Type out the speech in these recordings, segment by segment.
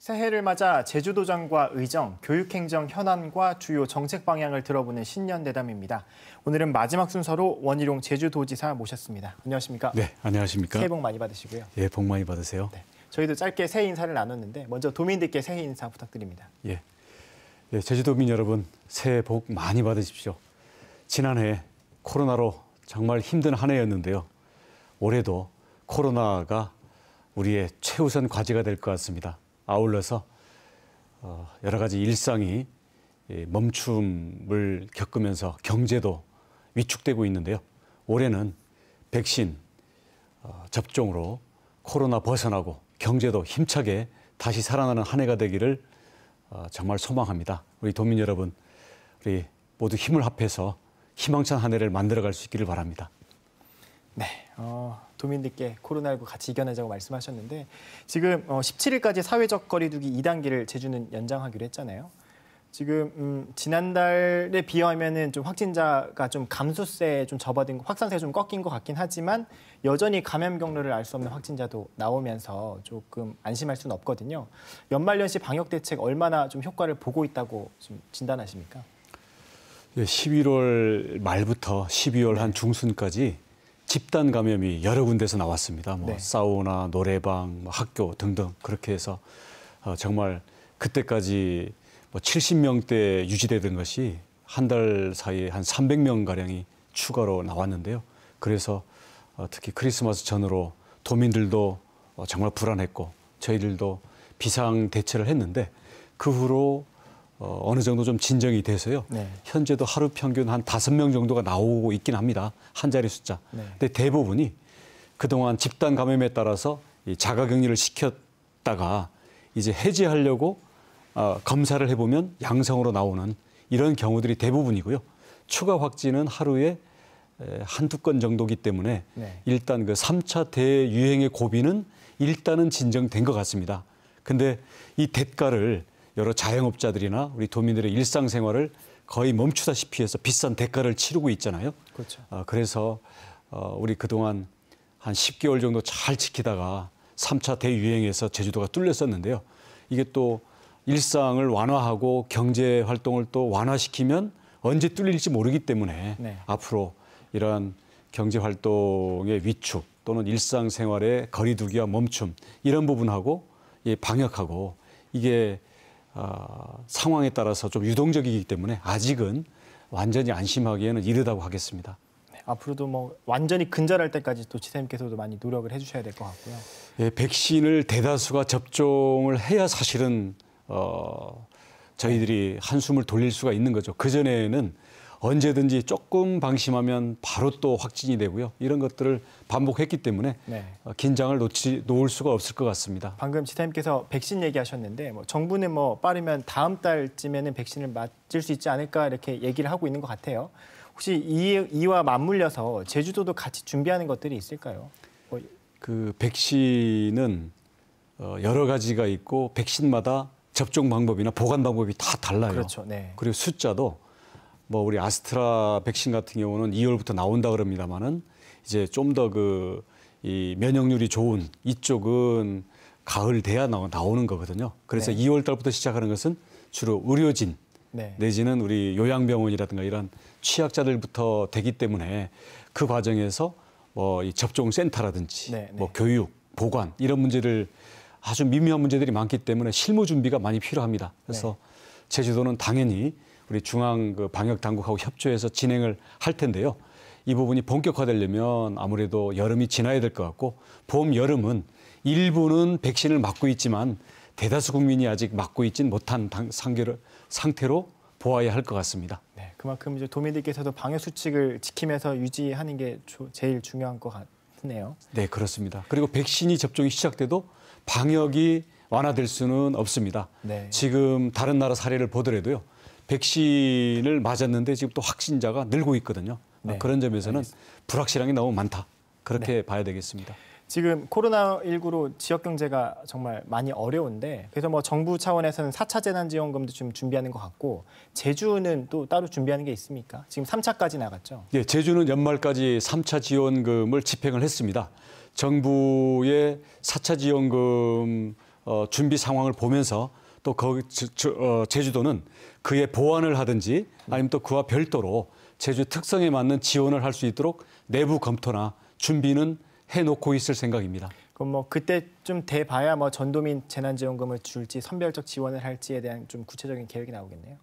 새해를 맞아 제주도장과 의정, 교육행정 현안과 주요 정책 방향을 들어보는 신년 대담입니다. 오늘은 마지막 순서로 원희룡 제주도지사 모셨습니다. 안녕하십니까? 네, 안녕하십니까? 새해 복 많이 받으시고요. 예, 복 많이 받으세요. 네, 저희도 짧게 새해 인사를 나눴는데 먼저 도민들께 새해 인사 부탁드립니다. 예, 예 제주도민 여러분 새해 복 많이 받으십시오. 지난해 코로나로 정말 힘든 한 해였는데요. 올해도 코로나가 우리의 최우선 과제가 될 것 같습니다. 아울러서 어, 여러 가지 일상이 멈춤을 겪으면서 경제도 위축되고 있는데요. 올해는 백신 어, 접종으로 코로나 벗어나고 경제도 힘차게 다시 살아나는 한 해가 되기를 어, 정말 소망합니다. 우리 도민 여러분, 우리 모두 힘을 합해서 희망찬 한 해를 만들어갈 수 있기를 바랍니다. 네. 어... 도민들께 코로나19 같이 이겨내자고 말씀하셨는데 지금 어, 17일까지 사회적 거리두기 2단계를 제주는 연장하기로 했잖아요. 지금 음, 지난달에 비하면은 좀 확진자가 좀 감소세에 좀 접어든 확산세 좀 꺾인 것 같긴 하지만 여전히 감염 경로를 알 수 없는 확진자도 나오면서 조금 안심할 수는 없거든요. 연말연시 방역 대책 얼마나 좀 효과를 보고 있다고 좀 진단하십니까? 11월 예, 말부터 12월 한 네. 중순까지 집단 감염이 여러 군데서 나왔습니다. 뭐 네. 사우나, 노래방, 뭐 학교 등등 그렇게 해서 어, 정말 그때까지 뭐 70명대 유지되던 것이 한 달 사이에 한 300명 가량이 추가로 나왔는데요. 그래서 어, 특히 크리스마스 전으로 도민들도 어, 정말 불안했고 저희들도 비상 대처를 했는데 그 후로 어, 어느 정도 좀 진정이 돼서요. 네. 현재도 하루 평균 한 다섯 명 정도가 나오고 있긴 합니다. 한 자리 숫자. 네. 근데 대부분이 그동안 집단 감염에 따라서 이 자가 격리를 시켰다가 이제 해제하려고 어, 아, 검사를 해보면 양성으로 나오는 이런 경우들이 대부분이고요. 추가 확진은 하루에 한두 건 정도기 때문에 네. 일단 그 3차 대유행의 고비는 일단은 진정된 것 같습니다. 근데 이 대가를 여러 자영업자들이나 우리 도민들의 일상생활을 거의 멈추다시피 해서 비싼 대가를 치르고 있잖아요. 그렇죠. 어, 그래서 어, 우리 그동안 한 10개월 정도 잘 지키다가 3차 대유행에서 제주도가 뚫렸었는데요. 이게 또 일상을 완화하고 경제 활동을 또 완화시키면 언제 뚫릴지 모르기 때문에 네. 앞으로 이러한 경제 활동의 위축 또는 일상생활의 거리두기와 멈춤 이런 부분하고 예, 방역하고 이게 어, 상황에 따라서 좀 유동적이기 때문에 아직은 완전히 안심하기에는 이르다고 하겠습니다. 네, 앞으로도 뭐 완전히 근절할 때까지 또 지사님께서도 많이 노력을 해주셔야 될 것 같고요. 예, 백신을 대다수가 접종을 해야 사실은 어, 저희들이 한숨을 돌릴 수가 있는 거죠. 그 전에는 언제든지 조금 방심하면 바로 또 확진이 되고요. 이런 것들을 반복했기 때문에 네. 어, 긴장을 놓치 놓을 수가 없을 것 같습니다. 방금 지사님께서 백신 얘기하셨는데 뭐 정부는 뭐 빠르면 다음 달쯤에는 백신을 맞을 수 있지 않을까 이렇게 얘기를 하고 있는 것 같아요. 혹시 이, 이와 맞물려서 제주도도 같이 준비하는 것들이 있을까요? 뭐... 그 백신은 어, 여러 가지가 있고 백신마다 접종 방법이나 보관 방법이 다 달라요. 그렇죠. 네. 그리고 숫자도 뭐 우리 아스트라 백신 같은 경우는 2월부터 나온다 그럽니다마는 이제 좀 더그이 면역률이 좋은 이쪽은 가을 돼야 나오는 거거든요. 그래서 네. 2월 달부터 시작하는 것은 주로 의료진 네. 내지는 우리 요양병원이라든가 이런 취약자들부터 되기 때문에 그 과정에서 뭐이 접종 센터라든지 네, 네, 뭐 교육, 보관 이런 문제를 아주 미묘한 문제들이 많기 때문에 실무 준비가 많이 필요합니다. 그래서 네. 제주도는 당연히 우리 중앙 그 방역 당국하고 협조해서 진행을 할 텐데요. 이 부분이 본격화되려면 아무래도 여름이 지나야 될 것 같고 봄 여름은 일부는 백신을 맞고 있지만 대다수 국민이 아직 맞고 있진 못한 상계를 상태로 보아야 할 것 같습니다. 네, 그만큼 이제 도민들께서도 방역 수칙을 지키면서 유지하는 게 제일 중요한 것 같네요. 네, 그렇습니다. 그리고 백신이 접종이 시작돼도 방역이 완화될 수는 없습니다. 네. 지금 다른 나라 사례를 보더라도요. 백신을 맞았는데 지금 또 확진자가 늘고 있거든요. 네, 그런 점에서는 알겠습니다. 불확실한 게 너무 많다. 그렇게 네. 봐야 되겠습니다. 지금 코로나19로 지역 경제가 정말 많이 어려운데 그래서 뭐 정부 차원에서는 4차 재난지원금도 지금 준비하는 것 같고 제주는 또 따로 준비하는 게 있습니까? 지금 3차까지 나갔죠? 예, 제주는 연말까지 3차 지원금을 집행을 했습니다. 정부의 4차 지원금 어, 준비 상황을 보면서 또 거기 저, 어, 제주도는 그에 보완을 하든지 아니면 또 그와 별도로 제주 특성에 맞는 지원을 할 수 있도록 내부 검토나 준비는 해놓고 있을 생각입니다. 그럼 뭐 그때쯤 돼봐야 뭐 전도민 재난지원금을 줄지 선별적 지원을 할지에 대한 좀 구체적인 계획이 나오겠네요.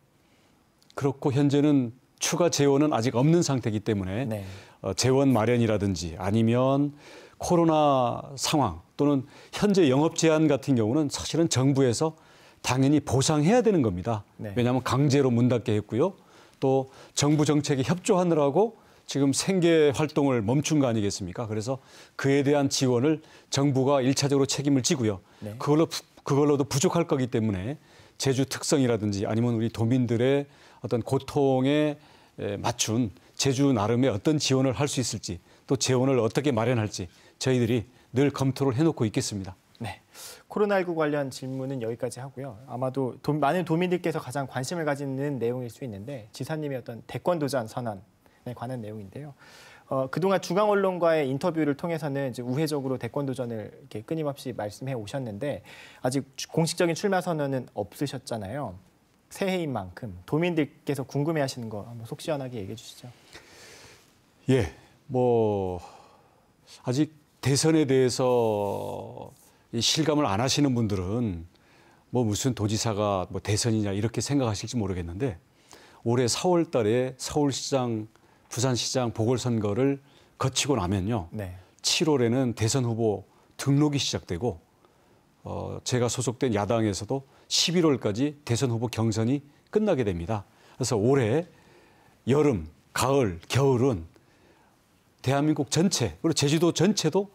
그렇고 현재는 추가 재원은 아직 없는 상태이기 때문에 네. 어, 재원 마련이라든지 아니면 코로나 상황 또는 현재 영업 제한 같은 경우는 사실은 정부에서 당연히 보상해야 되는 겁니다. 네. 왜냐하면 강제로 문 닫게 했고요. 또 정부 정책에 협조하느라고 지금 생계 활동을 멈춘 거 아니겠습니까? 그래서 그에 대한 지원을 정부가 일차적으로 책임을 지고요. 네. 그걸로 그걸로도 부족할 거기 때문에 제주 특성이라든지 아니면 우리 도민들의 어떤 고통에 맞춘 제주 나름의 어떤 지원을 할 수 있을지 또 재원을 어떻게 마련할지 저희들이 늘 검토를 해놓고 있겠습니다. 네. 코로나19 관련 질문은 여기까지 하고요. 아마도 도, 많은 도민들께서 가장 관심을 가지는 내용일 수 있는데 지사님의 어떤 대권 도전 선언에 관한 내용인데요. 어, 그동안 중앙 언론과의 인터뷰를 통해서는 이제 우회적으로 대권 도전을 이렇게 끊임없이 말씀해 오셨는데 아직 공식적인 출마 선언은 없으셨잖아요. 새해인 만큼 도민들께서 궁금해하시는 거 한번 속 시원하게 얘기해 주시죠. 예, 뭐 아직 대선에 대해서 이 실감을 안 하시는 분들은 뭐 무슨 도지사가 뭐 대선이냐 이렇게 생각하실지 모르겠는데 올해 4월 달에 서울시장, 부산시장 보궐선거를 거치고 나면요. 네. 7월에는 대선 후보 등록이 시작되고 어, 제가 소속된 야당에서도 11월까지 대선 후보 경선이 끝나게 됩니다. 그래서 올해 여름, 가을, 겨울은 대한민국 전체 그리고 제주도 전체도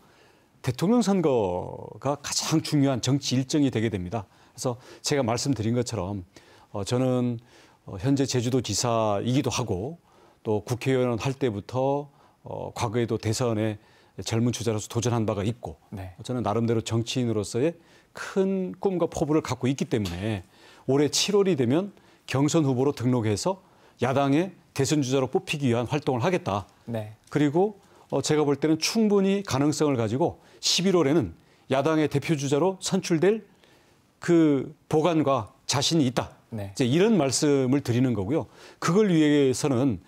대통령 선거가 가장 중요한 정치 일정이 되게 됩니다. 그래서 제가 말씀드린 것처럼 어, 저는 어, 현재 제주도 지사이기도 하고 또 국회의원 할 때부터 어, 과거에도 대선에 젊은 주자로서 도전한 바가 있고 네. 저는 나름대로 정치인으로서의 큰 꿈과 포부를 갖고 있기 때문에 올해 7월이 되면 경선 후보로 등록해서 야당의 대선 주자로 뽑히기 위한 활동을 하겠다. 네. 그리고 어, 제가 볼 때는 충분히 가능성을 가지고 11월에는 야당의 대표 주자로 선출될 그 보관과 자신이 있다. 네. 이제 이런 말씀을 드리는 거고요. 그걸 위해서는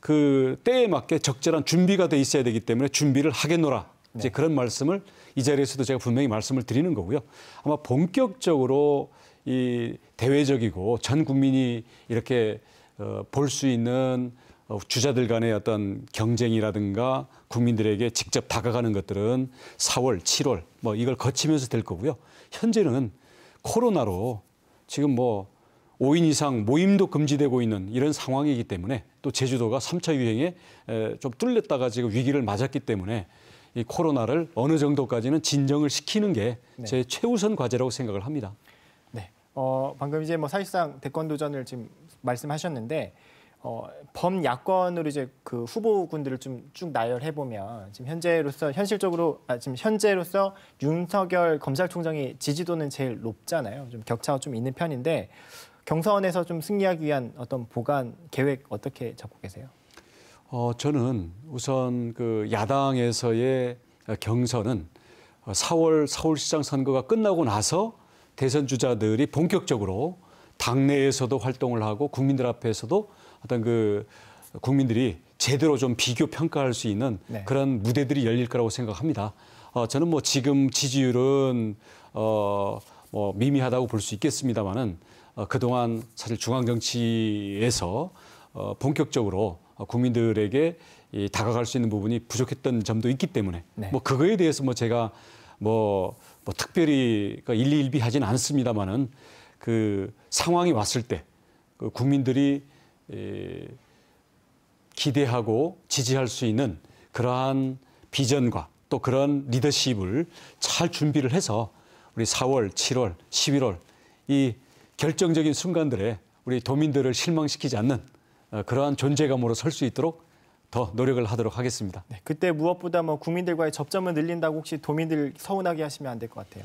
그 때에 맞게 적절한 준비가 돼 있어야 되기 때문에 준비를 하겠노라. 네. 이제 그런 말씀을 이 자리에서도 제가 분명히 말씀을 드리는 거고요. 아마 본격적으로 이 대외적이고 전 국민이 이렇게 어, 볼수 있는 어, 주자들 간의 어떤 경쟁이라든가 국민들에게 직접 다가가는 것들은 4월, 7월 뭐 이걸 거치면서 될 거고요. 현재는 코로나로 지금 뭐 5인 이상 모임도 금지되고 있는 이런 상황이기 때문에 또 제주도가 3차 유행에 좀 뚫렸다가 지금 위기를 맞았기 때문에 이 코로나를 어느 정도까지는 진정을 시키는 게제 네. 최우선 과제라고 생각을 합니다. 네. 어, 방금 이제 뭐 사실상 대권 도전을 지금 말씀하셨는데 어, 범야권으로 이제 그 후보군들을 좀 쭉 나열해 보면 지금 현재로서 현실적으로 아, 지금 현재로서 윤석열 검찰총장이 지지도는 제일 높잖아요. 좀 격차가 좀 있는 편인데 경선에서 좀 승리하기 위한 어떤 보관 계획 어떻게 잡고 계세요? 어, 저는 우선 그 야당에서의 경선은 4월 서울시장 선거가 끝나고 나서 대선 주자들이 본격적으로 당내에서도 활동을 하고 국민들 앞에서도 어떤 그 국민들이 제대로 좀 비교 평가할 수 있는 네. 그런 무대들이 열릴 거라고 생각합니다. 어, 저는 뭐 지금 지지율은 어, 뭐 미미하다고 볼 수 있겠습니다만은 어, 그동안 사실 중앙 정치에서 어, 본격적으로 어, 국민들에게 이, 다가갈 수 있는 부분이 부족했던 점도 있기 때문에 네. 뭐 그거에 대해서 뭐 제가 뭐, 뭐 특별히 그러니까 일리일비하진 않습니다만은 그 상황이 왔을 때 그 국민들이 기대하고 지지할 수 있는 그러한 비전과 또 그런 리더십을 잘 준비를 해서 우리 4월, 7월, 11월 이 결정적인 순간들에 우리 도민들을 실망시키지 않는 어, 그러한 존재감으로 설 수 있도록 더 노력을 하도록 하겠습니다. 네, 그때 무엇보다 뭐 국민들과의 접점을 늘린다고 혹시 도민들 서운하게 하시면 안 될 것 같아요.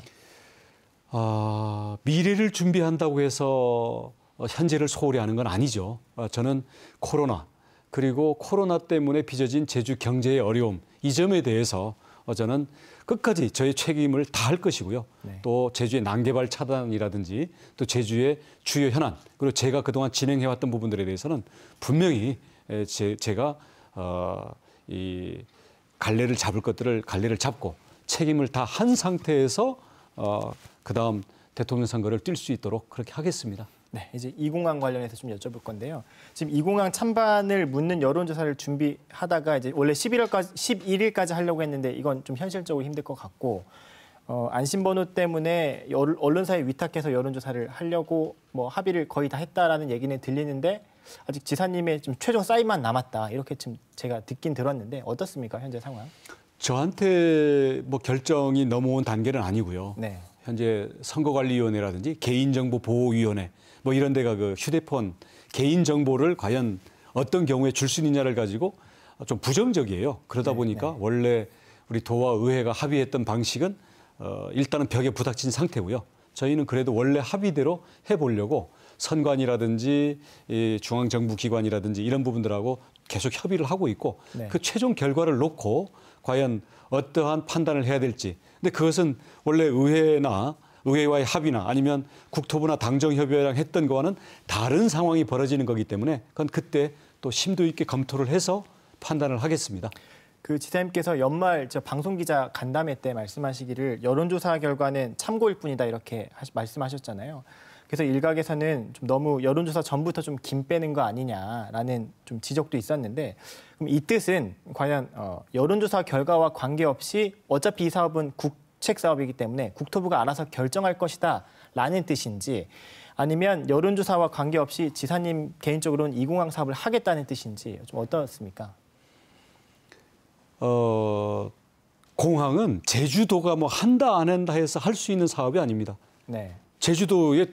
아, 미래를 준비한다고 해서 어, 현재를 소홀히 하는 건 아니죠. 어, 저는 코로나 그리고 코로나 때문에 빚어진 제주 경제의 어려움 이 점에 대해서 어, 저는 끝까지 저의 책임을 다 할 것이고요. 네. 또 제주의 난개발 차단이라든지 또 제주의 주요 현안 그리고 제가 그동안 진행해왔던 부분들에 대해서는 분명히 제, 제가 어, 이 갈래를 잡을 것들을 갈래를 잡고 책임을 다 한 상태에서 어, 그다음 대통령 선거를 뛸 수 있도록 그렇게 하겠습니다. 네, 이제 이공항 관련해서 좀 여쭤볼 건데요. 지금 이공항 찬반을 묻는 여론조사를 준비하다가 이제 원래 11월까지 11일까지 하려고 했는데 이건 좀 현실적으로 힘들 것 같고 어, 안심번호 때문에 언론사에 위탁해서 여론조사를 하려고 뭐 합의를 거의 다 했다라는 얘기는 들리는데 아직 지사님의 좀 최종 사인만 남았다 이렇게 지금 제가 듣긴 들었는데 어떻습니까 현재 상황? 저한테 뭐 결정이 넘어온 단계는 아니고요. 네. 현재 선거관리위원회라든지 개인정보보호위원회 뭐 이런 데가 그 휴대폰 개인 정보를 과연 어떤 경우에 줄 수 있느냐를 가지고 좀 부정적이에요. 그러다 네, 보니까 네. 원래 우리 도와 의회가 합의했던 방식은 어, 일단은 벽에 부닥친 상태고요. 저희는 그래도 원래 합의대로 해보려고 선관이라든지 이 중앙정부기관이라든지 이런 부분들하고 계속 협의를 하고 있고 네. 그 최종 결과를 놓고 과연 어떠한 판단을 해야 될지. 근데 그것은 원래 의회나 의회와의 합의나 아니면 국토부나 당정협의회랑 했던 거와는 다른 상황이 벌어지는 거기 때문에 그건 그때 또 심도 있게 검토를 해서 판단을 하겠습니다. 그 지사님께서 연말 저 방송기자 간담회 때 말씀하시기를 여론조사 결과는 참고일 뿐이다 이렇게 하시, 말씀하셨잖아요. 그래서 일각에서는 좀 너무 여론조사 전부터 좀 김 빼는 거 아니냐라는 좀 지적도 있었는데 그럼 이 뜻은 과연 어, 여론조사 결과와 관계없이 어차피 이 사업은 국 정책 사업이기 때문에 국토부가 알아서 결정할 것이다 라는 뜻인지 아니면 여론조사와 관계없이 지사님 개인적으로는 이 공항 사업을 하겠다는 뜻인지 좀 어떻습니까? 어, 공항은 제주도가 뭐 한다 안 한다 해서 할 수 있는 사업이 아닙니다. 네. 제주도에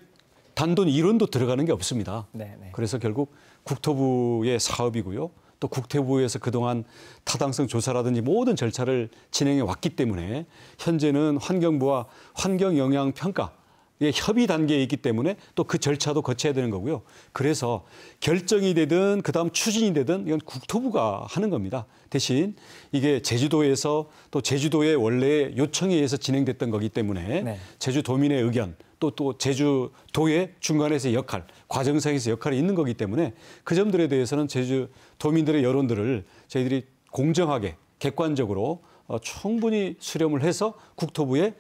단돈 1원도 들어가는 게 없습니다. 네, 네. 그래서 결국 국토부의 사업이고요. 또 국태부에서 그동안 타당성 조사라든지 모든 절차를 진행해 왔기 때문에 현재는 환경부와 환경 영향 평가 예, 협의 단계에 있기 때문에 또 그 절차도 거쳐야 되는 거고요. 그래서 결정이 되든 그다음 추진이 되든 이건 국토부가 하는 겁니다. 대신 이게 제주도에서 또 제주도의 원래 요청에 의해서 진행됐던 거기 때문에 네. 제주도민의 의견 또또 제주도의 중간에서 역할, 과정상에서 역할이 있는 거기 때문에 그 점들에 대해서는 제주도민들의 여론들을 저희들이 공정하게 객관적으로 어, 충분히 수렴을 해서 국토부에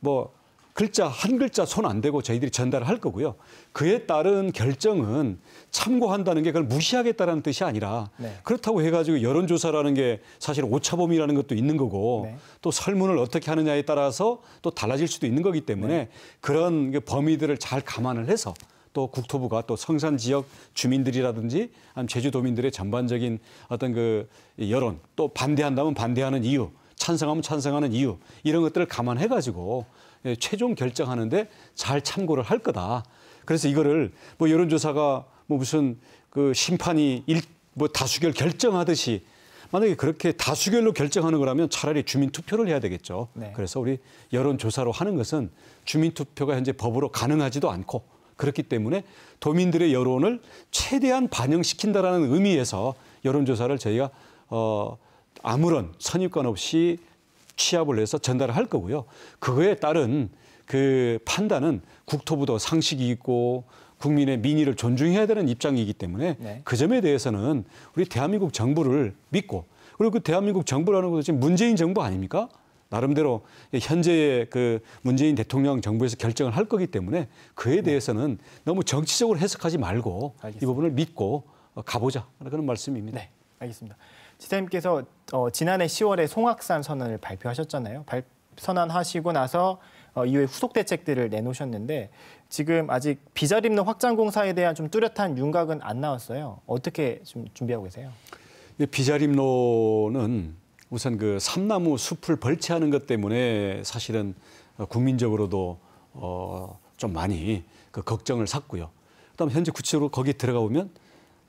뭐 글자 한 글자 손 안 대고 저희들이 전달을 할 거고요. 그에 따른 결정은 참고한다는 게 그걸 무시하겠다라는 뜻이 아니라 네. 그렇다고 해가지고 여론조사라는 게 사실 오차범위라는 것도 있는 거고 네. 또 설문을 어떻게 하느냐에 따라서 또 달라질 수도 있는 거기 때문에 네. 그런 범위들을 잘 감안을 해서 또 국토부가 또 성산 지역 주민들이라든지 제주도민들의 전반적인 어떤 그 여론 또 반대한다면 반대하는 이유 찬성하면 찬성하는 이유 이런 것들을 감안해 가지고 예, 최종 결정하는데 잘 참고를 할 거다. 그래서 이거를 뭐 여론조사가 뭐 무슨 그 심판이 일, 뭐 다수결 결정하듯이 만약에 그렇게 다수결로 결정하는 거라면 차라리 주민투표를 해야 되겠죠. 네. 그래서 우리 여론조사로 하는 것은 주민투표가 현재 법으로 가능하지도 않고 그렇기 때문에 도민들의 여론을 최대한 반영시킨다라는 의미에서 여론조사를 저희가 어, 아무런 선입관 없이 취합을 해서 전달을 할 거고요. 그거에 따른 그 판단은 국토부도 상식이 있고 국민의 민의를 존중해야 되는 입장이기 때문에 네. 그 점에 대해서는 우리 대한민국 정부를 믿고 그리고 그 대한민국 정부라는 것도 지금 문재인 정부 아닙니까? 나름대로 현재의 그 문재인 대통령 정부에서 결정을 할 거기 때문에 그에 네. 대해서는 너무 정치적으로 해석하지 말고 알겠습니다. 이 부분을 믿고 어, 가보자 그런 말씀입니다. 네, 알겠습니다. 지사님께서 어, 지난해 10월에 송악산 선언을 발표하셨잖아요. 발, 선언하시고 나서 어, 이후에 후속 대책들을 내놓으셨는데 지금 아직 비자림로 확장 공사에 대한 좀 뚜렷한 윤곽은 안 나왔어요. 어떻게 좀 준비하고 계세요? 예, 비자림로는 우선 그 삼나무 숲을 벌채하는 것 때문에 사실은 어, 국민적으로도 어, 좀 많이 그 걱정을 샀고요. 그다음 현재 구체적으로 거기 들어가 보면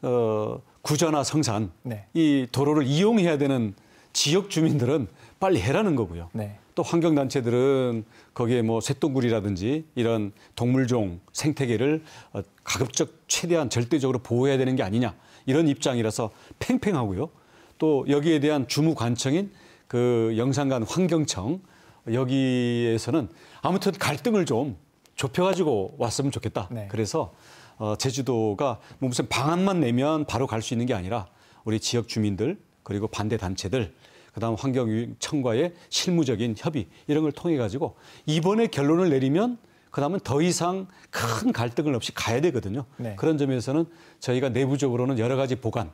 어, 구조나 성산 네. 이 도로를 이용해야 되는 지역 주민들은 빨리 해라는 거고요. 네. 또 환경단체들은 거기에 뭐 쇳덩굴이라든지 이런 동물종 생태계를 어, 가급적 최대한 절대적으로 보호해야 되는 게 아니냐 이런 입장이라서 팽팽하고요. 또 여기에 대한 주무관청인 그 영산간 환경청 여기에서는 아무튼 갈등을 좀 좁혀가지고 왔으면 좋겠다. 네. 그래서 어, 제주도가 뭐 무슨 방안만 내면 바로 갈 수 있는 게 아니라 우리 지역 주민들 그리고 반대 단체들 그다음 환경청과의 실무적인 협의 이런 걸 통해 가지고 이번에 결론을 내리면 그다음은 더 이상 큰 갈등을 없이 가야 되거든요. 네. 그런 점에서는 저희가 내부적으로는 여러 가지 보관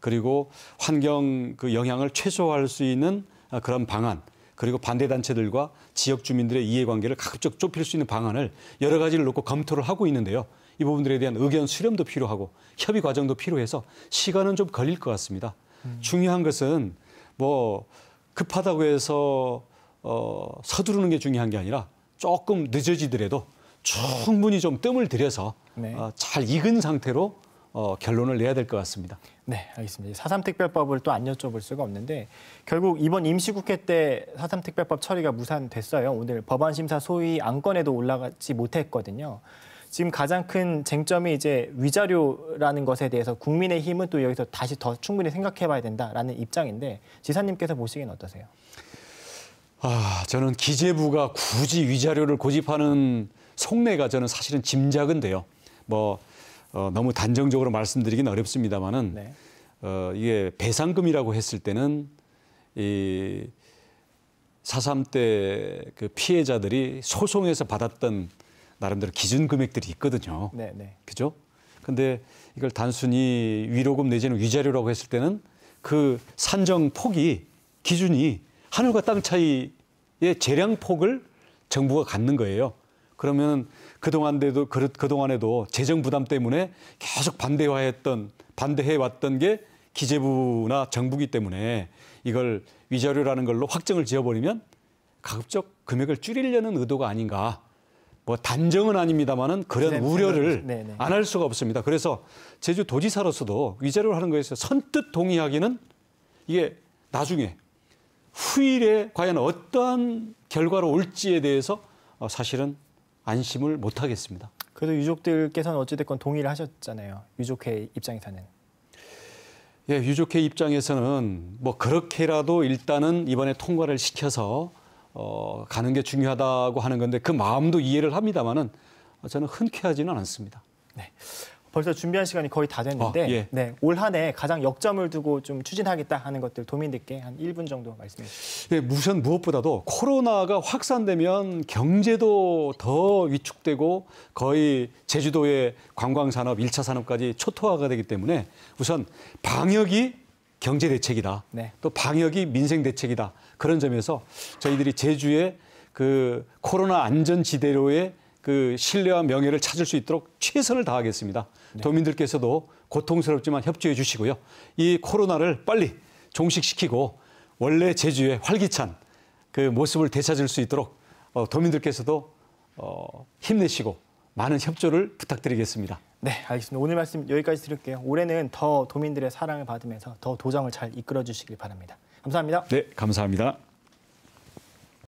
그리고 환경 그 영향을 최소화할 수 있는 아, 그런 방안 그리고 반대 단체들과 지역 주민들의 이해관계를 가급적 좁힐 수 있는 방안을 여러 가지를 놓고 검토를 하고 있는데요. 이 부분들에 대한 의견 수렴도 필요하고 협의 과정도 필요해서 시간은 좀 걸릴 것 같습니다. 음. 중요한 것은 뭐 급하다고 해서 어, 서두르는 게 중요한 게 아니라 조금 늦어지더라도 충분히 좀 뜸을 들여서 네. 어, 잘 익은 상태로 어, 결론을 내야 될 것 같습니다. 네, 알겠습니다. 사삼 특별법을 또 안 여쭤볼 수가 없는데 결국 이번 임시국회 때 사삼 특별법 처리가 무산됐어요. 오늘 법안 심사 소위 안건에도 올라가지 못했거든요. 지금 가장 큰 쟁점이 이제 위자료라는 것에 대해서 국민의힘은 또 여기서 다시 더 충분히 생각해봐야 된다라는 입장인데 지사님께서 보시기엔 어떠세요? 아, 저는 기재부가 굳이 위자료를 고집하는 속내가 저는 사실은 짐작은데요. 뭐 어, 너무 단정적으로 말씀드리긴 어렵습니다만은 네. 어, 이게 배상금이라고 했을 때는 이 사삼 때그 피해자들이 소송에서 받았던 나름대로 기준 금액들이 있거든요. 네, 네. 그죠? 근데 이걸 단순히 위로금 내지는 위자료라고 했을 때는 그 산정 폭이 기준이 하늘과 땅 차이의 재량 폭을 정부가 갖는 거예요. 그러면 그동안에도 그동안에도 재정 부담 때문에 계속 반대화했던 반대해 왔던 게 기재부나 정부기 때문에 이걸 위자료라는 걸로 확정을 지어버리면 가급적 금액을 줄이려는 의도가 아닌가 뭐 단정은 아닙니다만은 그런 네, 우려를 네, 네. 네. 안할 수가 없습니다. 그래서 제주 도지사로서도 위자료를 하는 거에서 선뜻 동의하기는 이게 나중에 후일에 과연 어떠한 결과로 올지에 대해서 어, 사실은 안심을 못 하겠습니다. 그래도 유족들께서는 어찌됐건 동의를 하셨잖아요. 유족회 입장에서는. 예, 유족회 입장에서는 뭐 그렇게라도 일단은 이번에 통과를 시켜서 어, 가는 게 중요하다고 하는 건데 그 마음도 이해를 합니다만은 저는 흔쾌하지는 않습니다. 네. 벌써 준비한 시간이 거의 다 됐는데 어, 예. 네, 올 한 해 가장 역점을 두고 좀 추진하겠다 하는 것들 도민들께 한 1분 정도 말씀해 주세요 예, 무선 무엇보다도 코로나가 확산되면 경제도 더 위축되고 거의 제주도의 관광산업, 일차 산업까지 초토화가 되기 때문에 우선 방역이 경제 대책이다. 네. 또 방역이 민생 대책이다. 그런 점에서 저희들이 제주의 그 코로나 안전 지대로의 그 신뢰와 명예를 찾을 수 있도록 최선을 다하겠습니다. 네. 도민들께서도 고통스럽지만 협조해 주시고요. 이 코로나를 빨리 종식시키고 원래 제주의 활기찬 그 모습을 되찾을 수 있도록 어, 도민들께서도 어, 힘내시고 많은 협조를 부탁드리겠습니다. 네, 알겠습니다. 오늘 말씀 여기까지 드릴게요. 올해는 더 도민들의 사랑을 받으면서 더 도정을 잘 이끌어 주시길 바랍니다. 감사합니다. 네, 감사합니다.